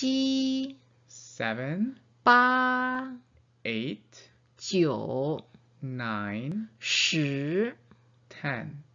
七 seven 八 eight 九 nine 十 ten